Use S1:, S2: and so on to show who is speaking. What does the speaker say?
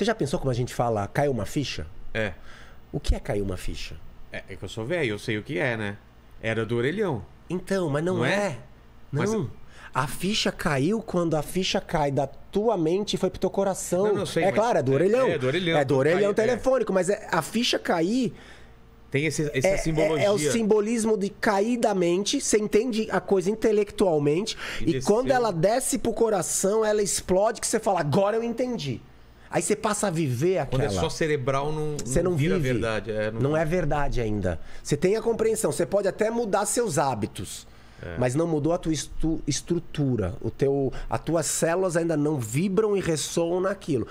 S1: Você já pensou como a gente fala, caiu uma ficha? É. O que é cair uma ficha?
S2: É, é que eu sou velho, eu sei o que é, né? Era do orelhão. Então, mas não, não é. é. Não. Mas... É
S1: a ficha caiu quando a ficha cai da tua mente e foi pro teu coração. Não, não sei, é claro, é do é, orelhão. É, é do orelhão. É do orelhão é. telefônico, é. mas a ficha cair. Tem esse, essa é, simbologia. É, é, o simbolismo de cair da mente, você entende a coisa intelectualmente, e, e quando ela desce pro coração, ela explode, que você fala, agora eu entendi. Aí você passa a viver aquela. Quando é só cerebral, não, você não, não vira vive. verdade. É, não... não é verdade ainda. Você tem a compreensão. Você pode até mudar seus hábitos. É. Mas não mudou a tua estu, estrutura. O teu, as tuas células ainda não vibram e ressoam naquilo.